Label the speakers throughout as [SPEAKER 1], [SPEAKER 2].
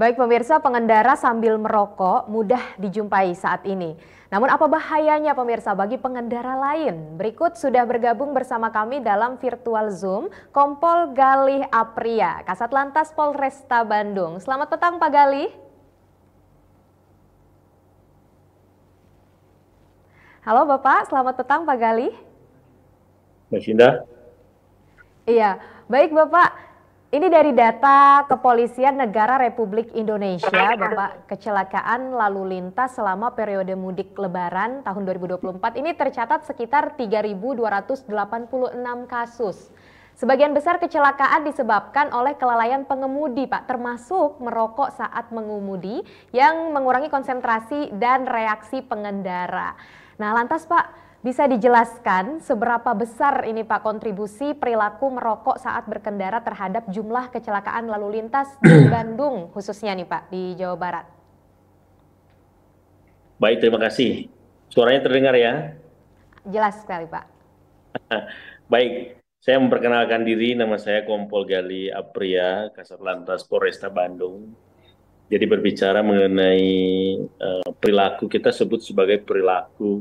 [SPEAKER 1] Baik pemirsa, pengendara sambil merokok mudah dijumpai saat ini. Namun apa bahayanya pemirsa bagi pengendara lain? Berikut sudah bergabung bersama kami dalam virtual Zoom Kompol Galih Apria, Kasat Lantas Polresta Bandung. Selamat petang Pak Galih. Halo Bapak, selamat petang Pak Galih. Mbak Sinda. Iya, baik Bapak. Ini dari data Kepolisian Negara Republik Indonesia, Bapak, kecelakaan lalu lintas selama periode mudik lebaran tahun 2024 ini tercatat sekitar 3.286 kasus. Sebagian besar kecelakaan disebabkan oleh kelalaian pengemudi, Pak, termasuk merokok saat mengemudi yang mengurangi konsentrasi dan reaksi pengendara. Nah, lantas Pak, bisa dijelaskan seberapa besar ini Pak kontribusi perilaku merokok saat berkendara terhadap jumlah kecelakaan lalu lintas di Bandung khususnya nih Pak di Jawa Barat?
[SPEAKER 2] Baik, terima kasih. Suaranya terdengar ya?
[SPEAKER 1] Jelas sekali Pak.
[SPEAKER 2] Baik, saya memperkenalkan diri nama saya Kompol Gali Apria, Kasat Lantas Polresta Bandung. Jadi berbicara mengenai uh, perilaku kita sebut sebagai perilaku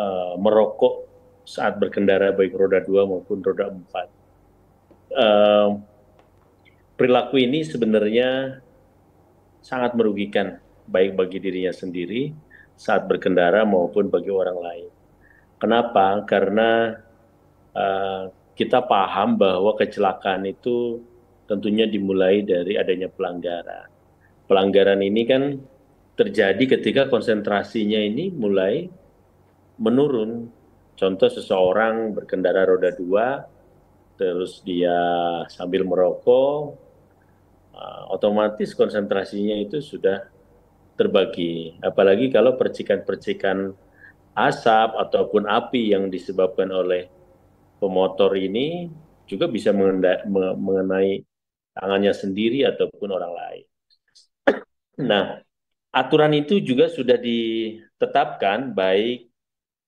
[SPEAKER 2] Eh, merokok saat berkendara baik roda 2 maupun roda 4. Uh, eh, perilaku ini sebenarnya sangat merugikan baik bagi dirinya sendiri saat berkendara maupun bagi orang lain. Kenapa? Karena uh, kita paham bahwa kecelakaan itu tentunya dimulai dari adanya pelanggaran. Pelanggaran ini kan terjadi ketika konsentrasinya ini mulai menurun. Contoh seseorang berkendara roda dua, terus dia sambil merokok, eh, otomatis konsentrasinya itu sudah terbagi. Apalagi kalau percikan-percikan asap ataupun api yang disebabkan oleh pemotor ini juga bisa mengenai tangannya sendiri ataupun orang lain. Nah, aturan itu juga sudah ditetapkan baik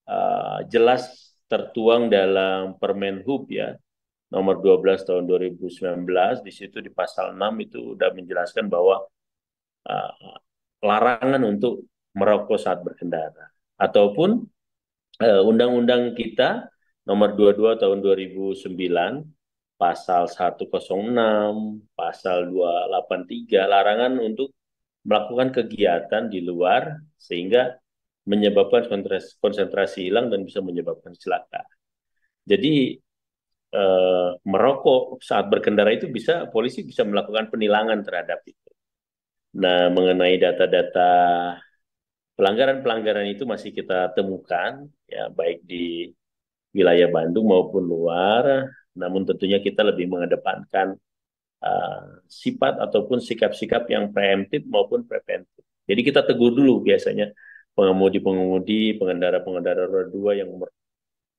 [SPEAKER 2] Eh, jelas tertuang dalam Permen Hub ya nomor 12 tahun 2019 di situ di pasal 6 itu sudah menjelaskan bahwa uh, larangan untuk merokok saat berkendara ataupun eh, undang-undang uh, kita nomor 22 tahun 2009 pasal 106, pasal 283 larangan untuk melakukan kegiatan di luar sehingga menyebabkan konsentrasi, hilang dan bisa menyebabkan celaka. Jadi eh, merokok saat berkendara itu bisa polisi bisa melakukan penilangan terhadap itu. Nah, mengenai data-data pelanggaran-pelanggaran itu masih kita temukan ya baik di wilayah Bandung maupun luar. Namun tentunya kita lebih mengedepankan uh, sifat ataupun sikap-sikap yang preemptif maupun preventif. Jadi kita tegur dulu biasanya pengemudi-pengemudi, pengendara-pengendara roda dua yang mer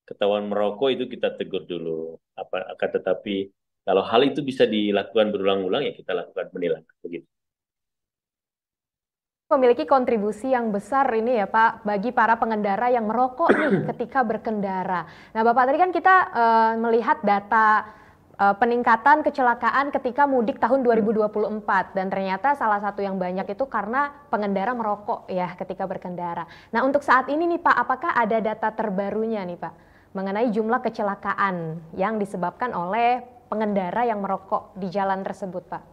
[SPEAKER 2] ketahuan merokok itu kita tegur dulu. Apa akan tetapi kalau hal itu bisa dilakukan berulang-ulang ya kita lakukan penilaian begitu.
[SPEAKER 1] Memiliki kontribusi yang besar ini ya Pak bagi para pengendara yang merokok nih ketika berkendara. Nah Bapak tadi kan kita uh, melihat data Eh, peningkatan kecelakaan ketika mudik tahun 2024 hmm. dan ternyata salah satu yang banyak itu karena pengendara merokok ya ketika berkendara. Nah, untuk saat ini nih Pak, apakah ada data terbarunya nih Pak mengenai jumlah kecelakaan yang disebabkan oleh pengendara yang merokok di jalan tersebut, Pak?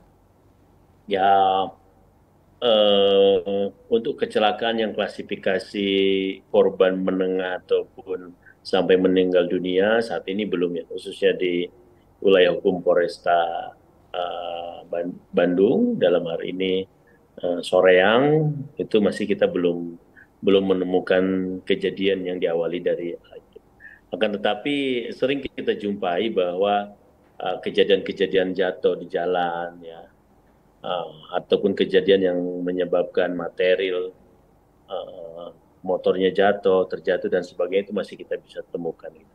[SPEAKER 2] Ya, eh, untuk kecelakaan yang klasifikasi korban menengah ataupun sampai meninggal dunia saat ini belum ya, khususnya di wilayah hukum Polresta uh, Bandung dalam hari ini uh, Soreang itu masih kita belum belum menemukan kejadian yang diawali dari itu. Akan tetapi sering kita jumpai bahwa eh, kejadian-kejadian uh, jatuh di jalan ya uh, ataupun kejadian yang menyebabkan material uh, motornya jatuh, terjatuh dan sebagainya itu masih kita bisa temukan. Gitu.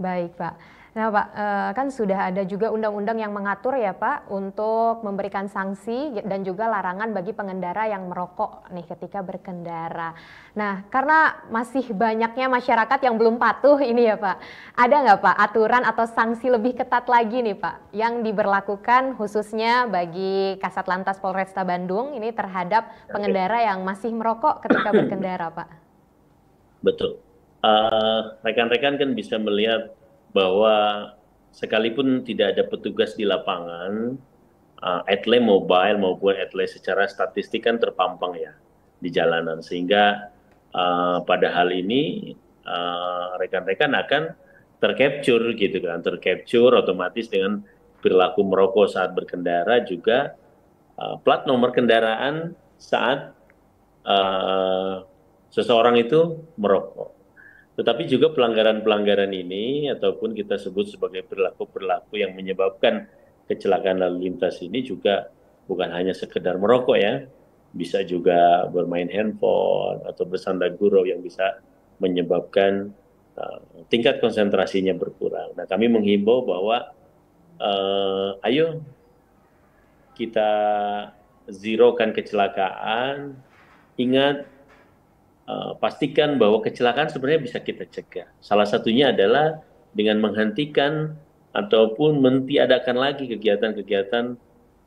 [SPEAKER 1] Baik, Pak. Nah, Pak, eh, kan sudah ada juga undang-undang yang mengatur ya, Pak, untuk memberikan sanksi dan juga larangan bagi pengendara yang merokok nih ketika berkendara. Nah, karena masih banyaknya masyarakat yang belum patuh ini ya, Pak. Ada nggak, Pak, aturan atau sanksi lebih ketat lagi nih, Pak, yang diberlakukan khususnya bagi Kasat Lantas Polresta Bandung ini terhadap pengendara yang masih merokok ketika berkendara, Pak?
[SPEAKER 2] Betul. Eh, rekan-rekan kan bisa melihat bahwa sekalipun tidak ada petugas di lapangan, uh, eh, atle mobile maupun atle secara statistik kan terpampang ya di jalanan sehingga uh, pada hal ini rekan-rekan akan tercapture gitu kan tercapture otomatis dengan perilaku merokok saat berkendara juga uh, plat nomor kendaraan saat uh, seseorang itu merokok tetapi juga pelanggaran-pelanggaran ini ataupun kita sebut sebagai perilaku-perilaku yang menyebabkan kecelakaan lalu lintas ini juga bukan hanya sekedar merokok ya, bisa juga bermain handphone atau bersandar gurau yang bisa menyebabkan uh, tingkat konsentrasinya berkurang. Nah, kami menghimbau bahwa uh, ayo kita zerokan kecelakaan. Ingat Eh, pastikan bahwa kecelakaan sebenarnya bisa kita cegah. Salah satunya adalah dengan menghentikan ataupun mentiadakan lagi kegiatan-kegiatan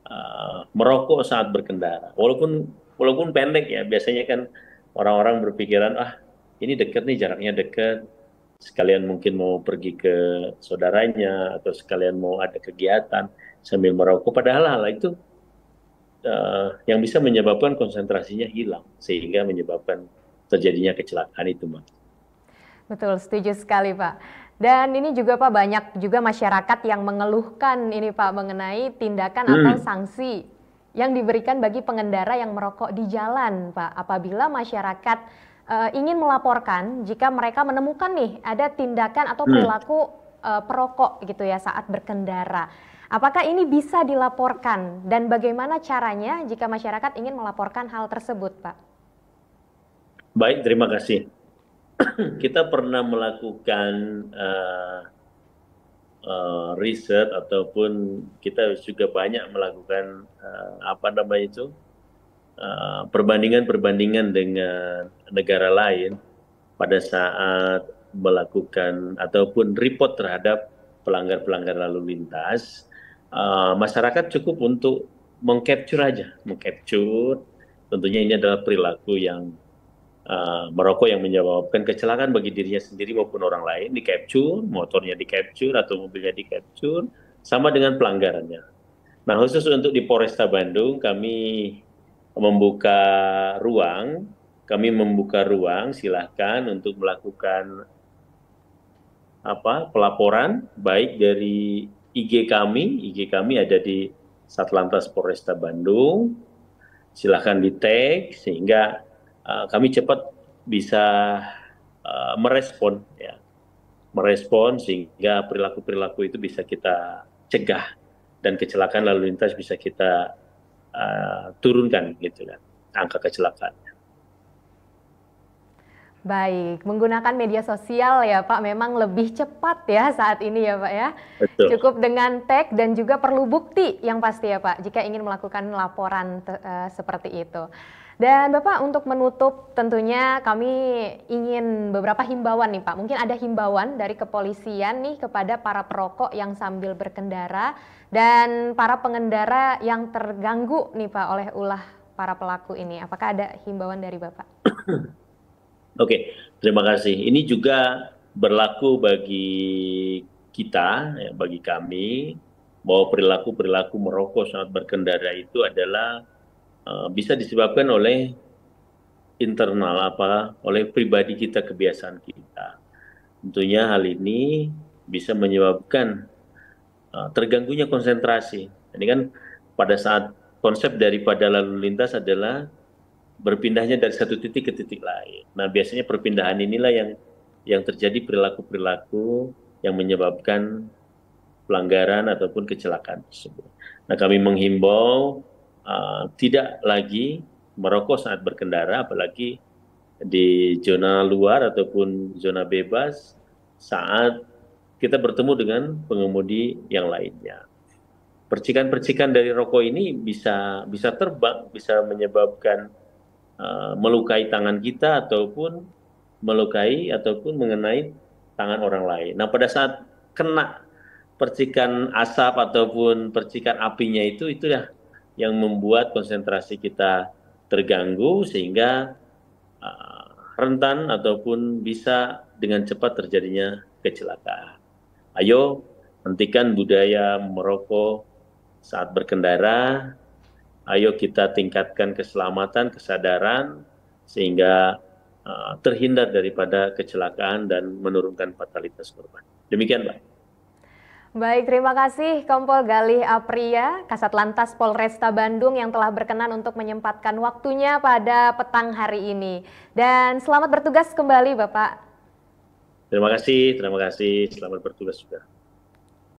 [SPEAKER 2] uh, merokok saat berkendara. Walaupun walaupun pendek ya, biasanya kan orang-orang berpikiran ah ini dekat nih jaraknya dekat sekalian mungkin mau pergi ke saudaranya atau sekalian mau ada kegiatan sambil merokok padahal hal itu uh, yang bisa menyebabkan konsentrasinya hilang sehingga menyebabkan terjadinya kecelakaan itu, Mbak.
[SPEAKER 1] Betul, setuju sekali, Pak. Dan ini juga Pak banyak juga masyarakat yang mengeluhkan ini Pak mengenai tindakan hmm. atau sanksi yang diberikan bagi pengendara yang merokok di jalan, Pak. Apabila masyarakat uh, ingin melaporkan jika mereka menemukan nih ada tindakan atau hmm. perilaku hmm. uh, perokok gitu ya saat berkendara. Apakah ini bisa dilaporkan dan bagaimana caranya jika masyarakat ingin melaporkan hal tersebut, Pak?
[SPEAKER 2] Baik, terima kasih. Kita pernah melakukan uh, uh, riset ataupun kita juga banyak melakukan uh, apa namanya itu perbandingan-perbandingan uh, dengan negara lain pada saat melakukan ataupun report terhadap pelanggar-pelanggar lalu lintas. Uh, masyarakat cukup untuk mengcapture aja, mengcapture. Tentunya ini adalah perilaku yang uh, eh, merokok yang menyebabkan kecelakaan bagi dirinya sendiri maupun orang lain di capture, motornya di capture atau mobilnya di capture, sama dengan pelanggarannya. Nah khusus untuk di Polresta Bandung kami membuka ruang, kami membuka ruang silahkan untuk melakukan apa pelaporan baik dari IG kami, IG kami ada di Satlantas Polresta Bandung. Silahkan di tag sehingga Eh, kami cepat bisa uh, merespon ya merespon sehingga perilaku-perilaku itu bisa kita cegah dan kecelakaan lalu lintas bisa kita uh, turunkan gitu kan angka kecelakaan.
[SPEAKER 1] Baik, menggunakan media sosial ya Pak memang lebih cepat ya saat ini ya Pak ya. Betul. Cukup dengan tag dan juga perlu bukti yang pasti ya Pak jika ingin melakukan laporan uh, seperti itu. Dan Bapak untuk menutup tentunya kami ingin beberapa himbauan nih Pak. Mungkin ada himbauan dari kepolisian nih kepada para perokok yang sambil berkendara dan para pengendara yang terganggu nih Pak oleh ulah para pelaku ini. Apakah ada himbauan dari Bapak?
[SPEAKER 2] Oke, terima kasih. Ini juga berlaku bagi kita, ya, bagi kami bahwa perilaku-perilaku merokok saat berkendara itu adalah Eh, bisa disebabkan oleh internal apa oleh pribadi kita kebiasaan kita. Tentunya hal ini bisa menyebabkan uh, terganggunya konsentrasi. Ini kan pada saat konsep daripada lalu lintas adalah berpindahnya dari satu titik ke titik lain. Nah, biasanya perpindahan inilah yang yang terjadi perilaku-perilaku yang menyebabkan pelanggaran ataupun kecelakaan tersebut. Nah, kami menghimbau Ah, tidak lagi merokok saat berkendara, apalagi di zona luar ataupun zona bebas saat kita bertemu dengan pengemudi yang lainnya. Percikan-percikan dari rokok ini bisa bisa terbang, bisa menyebabkan uh, melukai tangan kita ataupun melukai ataupun mengenai tangan orang lain. Nah, pada saat kena percikan asap ataupun percikan apinya itu itu ya yang membuat konsentrasi kita terganggu sehingga uh, rentan ataupun bisa dengan cepat terjadinya kecelakaan. Ayo hentikan budaya merokok saat berkendara. Ayo kita tingkatkan keselamatan, kesadaran sehingga uh, terhindar daripada kecelakaan dan menurunkan fatalitas korban. Demikian, Pak.
[SPEAKER 1] Baik, terima kasih Kompol Galih Apria, Kasat Lantas Polresta Bandung yang telah berkenan untuk menyempatkan waktunya pada petang hari ini. Dan selamat bertugas kembali Bapak.
[SPEAKER 2] Terima kasih, terima kasih. Selamat bertugas juga.